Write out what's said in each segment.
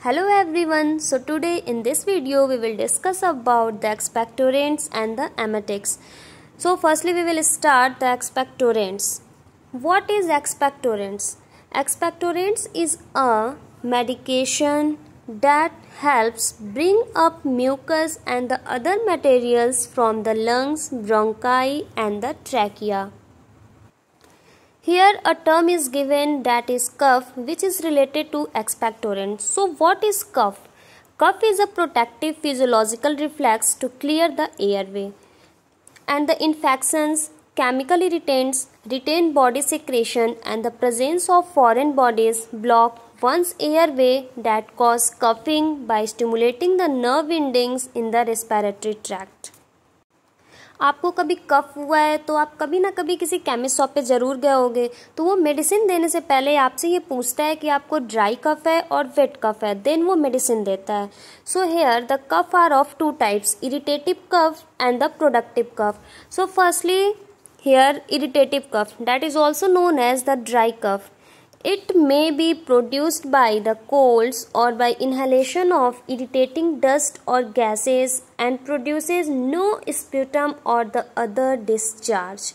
Hello everyone, so today in this video we will discuss about the expectorants and the emetics. So firstly we will start the expectorants. What is expectorants? Expectorants is a medication that helps bring up mucus and the other materials from the lungs, bronchi and the trachea. Here a term is given that is cuff which is related to expectorant. So what is cuff? Cough is a protective physiological reflex to clear the airway. And the infections, chemically retains retained body secretion and the presence of foreign bodies block one's airway that cause coughing by stimulating the nerve endings in the respiratory tract. आपको कभी कफ हुआ है तो आप कभी ना कभी किसी केमिस्ट शॉप पे ज़रूर गए होगे तो वो मेडिसिन देने से पहले आपसे ये पूछता है कि आपको ड्राई कफ है और वेट कफ है देन वो मेडिसिन देता है so here the cough are of two types irritative cough and the productive cough so firstly here irritative cough that is also known as the dry cough It may be produced by the coals or by inhalation of irritating dust or gases and produces no sputum or the other discharge.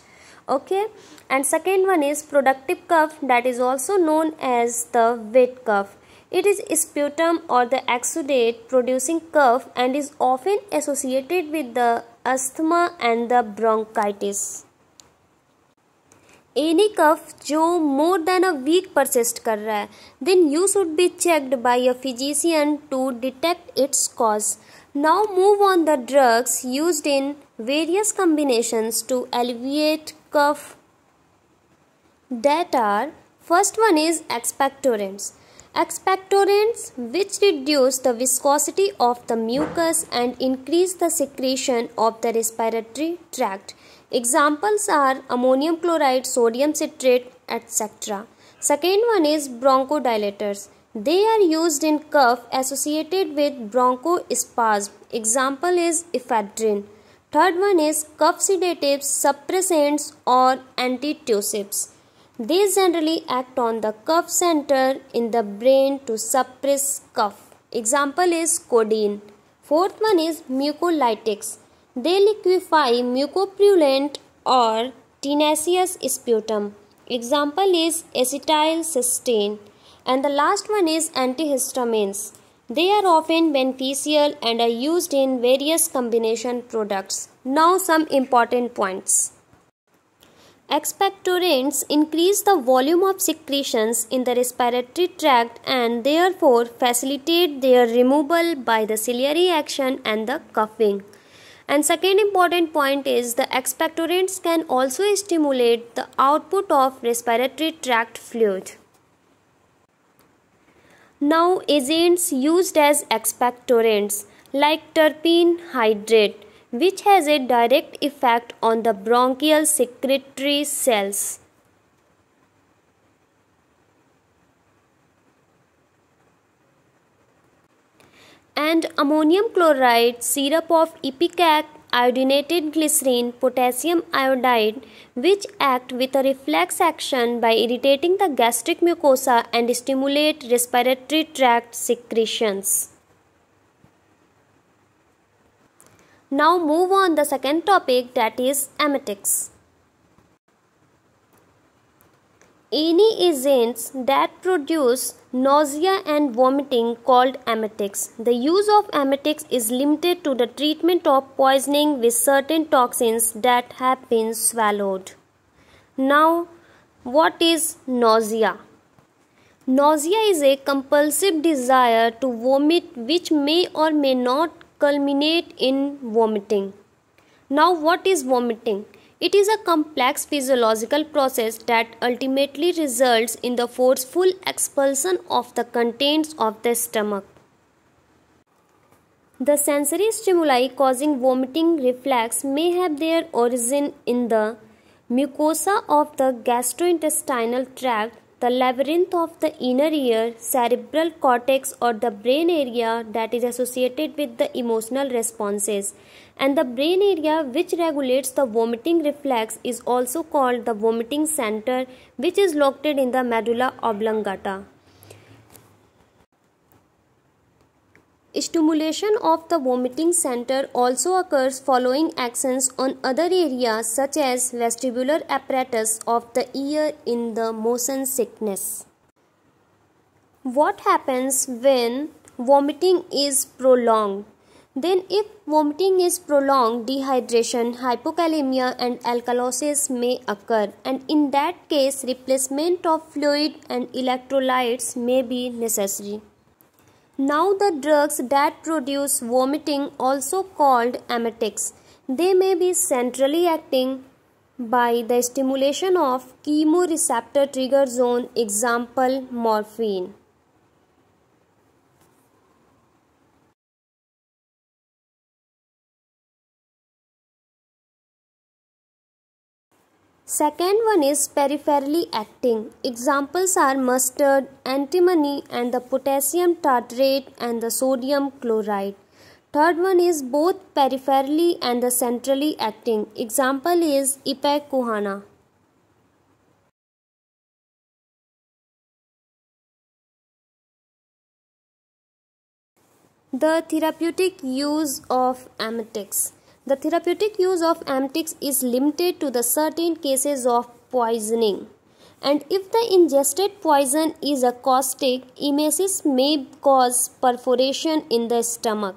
Okay, and second one is productive cough that is also known as the wet cough. It is sputum or the exudate producing cough and is often associated with the asthma and the bronchitis any cough जो more than a week persist then you should be checked by a physician to detect its cause. Now move on the drugs used in various combinations to alleviate cough that are first one is expectorants. Expectorants which reduce the viscosity of the mucus and increase the secretion of the respiratory tract. Examples are ammonium chloride, sodium citrate, etc. Second one is bronchodilators. They are used in cough associated with bronchospasm. Example is ephedrine. Third one is cough sedatives, suppressants or antitussives. They generally act on the cough center in the brain to suppress cough. Example is codeine. Fourth one is mucolytics. They liquefy mucopurulent or tenacious sputum. Example is acetylcysteine. And the last one is antihistamines. They are often beneficial and are used in various combination products. Now some important points. Expectorants increase the volume of secretions in the respiratory tract and therefore facilitate their removal by the ciliary action and the coughing. And second important point is the expectorants can also stimulate the output of respiratory tract fluid. Now agents used as expectorants like terpene hydrate which has a direct effect on the bronchial secretory cells. and ammonium chloride, syrup of ipecac, iodinated glycerin, potassium iodide, which act with a reflex action by irritating the gastric mucosa and stimulate respiratory tract secretions. Now move on the second topic that is emetics. any agents that produce nausea and vomiting called emetics. The use of emetics is limited to the treatment of poisoning with certain toxins that have been swallowed. Now, what is nausea? Nausea is a compulsive desire to vomit which may or may not culminate in vomiting. Now, what is vomiting? It is a complex physiological process that ultimately results in the forceful expulsion of the contents of the stomach. The sensory stimuli causing vomiting reflex may have their origin in the mucosa of the gastrointestinal tract the labyrinth of the inner ear, cerebral cortex, or the brain area that is associated with the emotional responses. And the brain area, which regulates the vomiting reflex, is also called the vomiting center, which is located in the medulla oblongata. Stimulation of the vomiting center also occurs following actions on other areas such as vestibular apparatus of the ear in the motion sickness. What happens when vomiting is prolonged? Then if vomiting is prolonged, dehydration, hypokalemia and alkalosis may occur and in that case replacement of fluid and electrolytes may be necessary. Now the drugs that produce vomiting also called emetics. They may be centrally acting by the stimulation of chemoreceptor trigger zone example morphine. Second one is peripherally acting. Examples are mustard, antimony and the potassium tartrate and the sodium chloride. Third one is both peripherally and the centrally acting. Example is ipecacuanha. The therapeutic use of emetics. The therapeutic use of amtics is limited to the certain cases of poisoning. And if the ingested poison is a caustic, emesis may cause perforation in the stomach.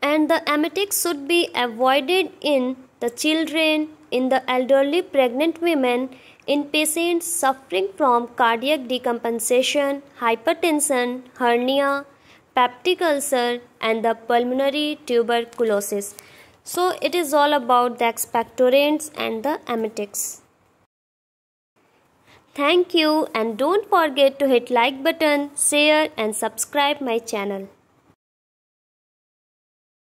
And the emetics should be avoided in the children, in the elderly pregnant women, in patients suffering from cardiac decompensation, hypertension, hernia, peptic ulcer and the pulmonary tuberculosis. So it is all about the expectorants and the emetics. Thank you and don't forget to hit like button, share and subscribe my channel.